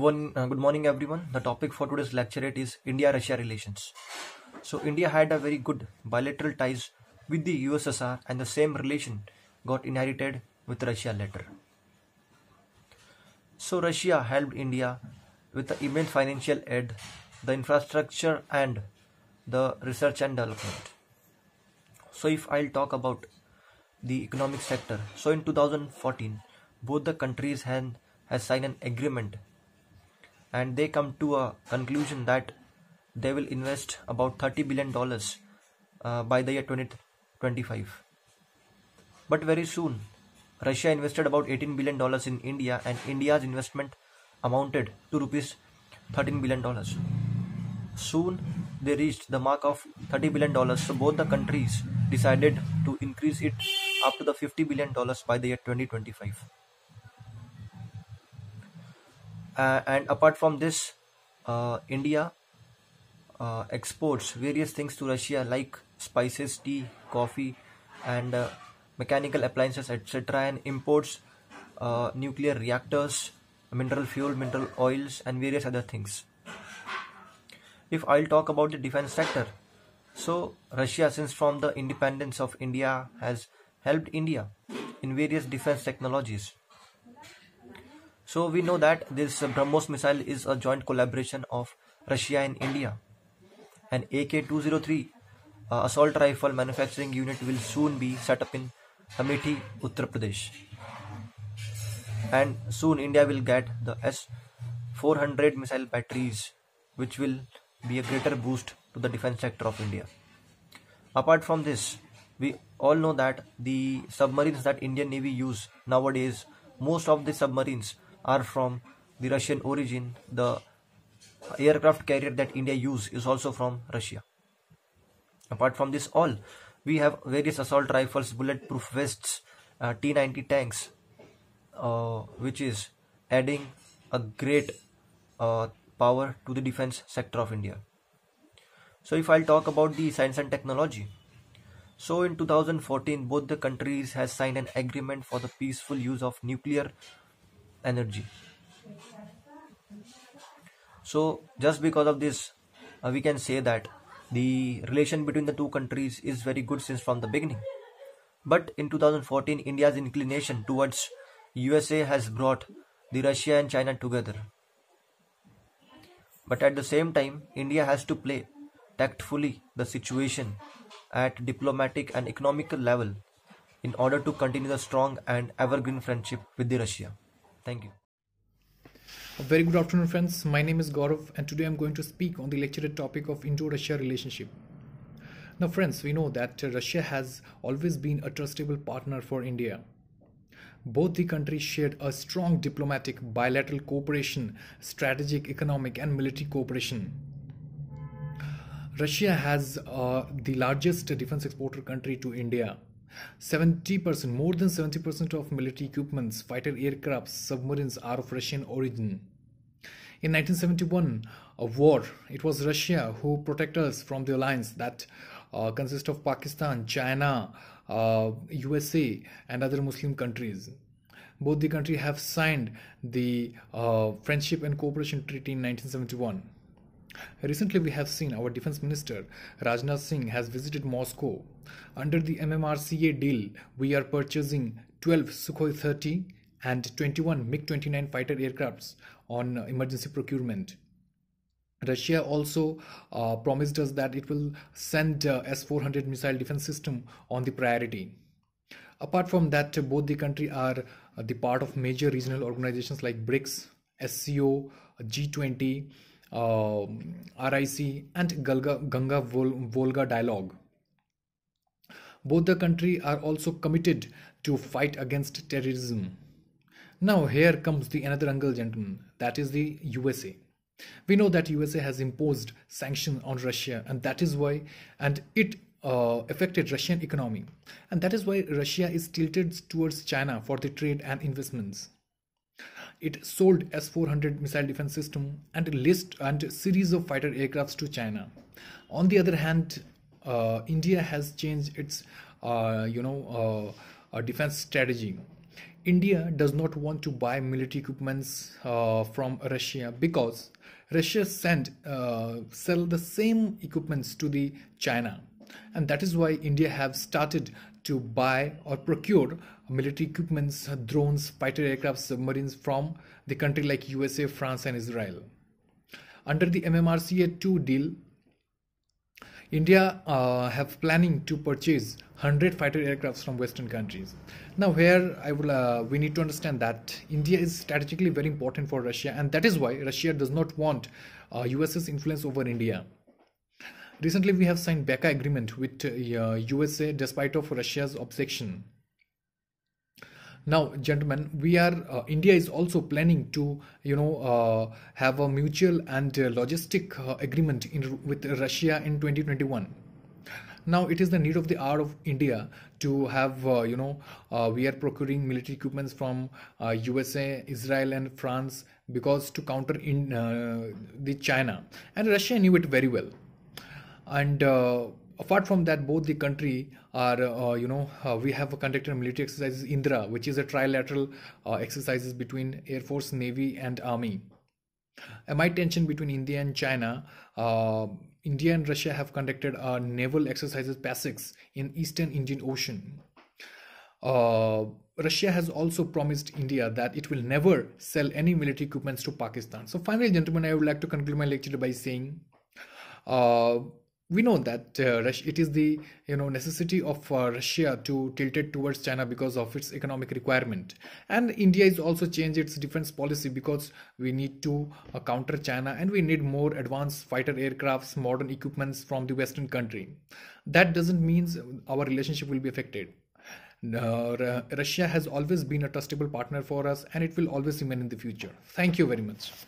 one, uh, good morning everyone. The topic for today's lecture it is India-Russia relations. So India had a very good bilateral ties with the USSR and the same relation got inherited with Russia later. So Russia helped India with the immense financial aid, the infrastructure and the research and development. So if I'll talk about the economic sector, so in 2014 both the countries had has signed an agreement and they come to a conclusion that they will invest about 30 billion dollars uh, by the year 2025 but very soon russia invested about 18 billion dollars in india and india's investment amounted to rupees 13 billion dollars soon they reached the mark of 30 billion dollars so both the countries decided to increase it up to the 50 billion dollars by the year 2025 uh, and apart from this uh, India uh, exports various things to Russia like spices tea coffee and uh, mechanical appliances etc and imports uh, nuclear reactors mineral fuel mineral oils and various other things if I'll talk about the defense sector so Russia since from the independence of India has helped India in various defense technologies so we know that this BrahMos missile is a joint collaboration of Russia and India. An AK-203 uh, assault rifle manufacturing unit will soon be set up in Amethi, Uttar Pradesh. And soon India will get the S-400 missile batteries which will be a greater boost to the defense sector of India. Apart from this, we all know that the submarines that Indian Navy use nowadays, most of the submarines are from the Russian origin. The aircraft carrier that India use is also from Russia. Apart from this all, we have various assault rifles, bulletproof vests, uh, T90 tanks, uh, which is adding a great uh, power to the defense sector of India. So if I'll talk about the science and technology. So in 2014, both the countries has signed an agreement for the peaceful use of nuclear energy so just because of this uh, we can say that the relation between the two countries is very good since from the beginning but in 2014 india's inclination towards usa has brought the russia and china together but at the same time india has to play tactfully the situation at diplomatic and economical level in order to continue the strong and evergreen friendship with the russia Thank you. A very good afternoon, friends. My name is Gaurav, and today I'm going to speak on the lectured topic of Indo-Russia relationship. Now, friends, we know that Russia has always been a trustable partner for India. Both the countries shared a strong diplomatic, bilateral cooperation, strategic, economic, and military cooperation. Russia has uh, the largest defense exporter country to India 70% more than 70% of military equipments fighter aircrafts submarines are of russian origin in 1971 a war it was russia who protected us from the alliance that uh, consists of pakistan china uh, usa and other muslim countries both the country have signed the uh, friendship and cooperation treaty in 1971 Recently, we have seen our Defense Minister Rajnath Singh has visited Moscow. Under the MMRCA deal, we are purchasing 12 Sukhoi 30 and 21 MiG 29 fighter aircrafts on emergency procurement. Russia also uh, promised us that it will send uh, S 400 missile defense system on the priority. Apart from that, both the country are the part of major regional organizations like BRICS, SCO, G20, um, RIC, and Ganga Volga dialogue. Both the country are also committed to fight against terrorism. Now here comes the another angle, gentlemen. That is the USA. We know that USA has imposed sanctions on Russia, and that is why, and it uh, affected Russian economy, and that is why Russia is tilted towards China for the trade and investments it sold S-400 missile defense system and a list and series of fighter aircrafts to China. On the other hand, uh, India has changed its uh, you know uh, uh defense strategy. India does not want to buy military equipments uh, from Russia because Russia send uh, sell the same equipments to the China, and that is why India have started to buy or procure military equipments, drones, fighter aircraft, submarines from the country like USA, France, and Israel. Under the MMRCA 2 deal, India uh, have planning to purchase 100 fighter aircrafts from Western countries. Now, here I will uh, we need to understand that India is strategically very important for Russia, and that is why Russia does not want uh, US's influence over India. Recently, we have signed BECA agreement with uh, USA despite of Russia's objection. Now, gentlemen, we are uh, India is also planning to you know uh, have a mutual and uh, logistic uh, agreement in, with Russia in 2021 now it is the need of the hour of india to have uh, you know uh, we are procuring military equipments from uh, usa israel and france because to counter in uh, the china and russia knew it very well and uh, apart from that both the country are uh, you know uh, we have conducted military exercises indra which is a trilateral uh, exercises between air force navy and army amid uh, tension between india and china uh, india and russia have conducted naval exercises pasics in eastern indian ocean Russia has also promised India that it will never sell any military equipment to Pakistan. So, finally, gentlemen, I would like to conclude my lecture by saying we know that uh, it is the you know necessity of uh, russia to tilt it towards china because of its economic requirement and india is also changed its defense policy because we need to uh, counter china and we need more advanced fighter aircrafts modern equipments from the western country that doesn't mean our relationship will be affected no, uh, russia has always been a trustable partner for us and it will always remain in the future thank you very much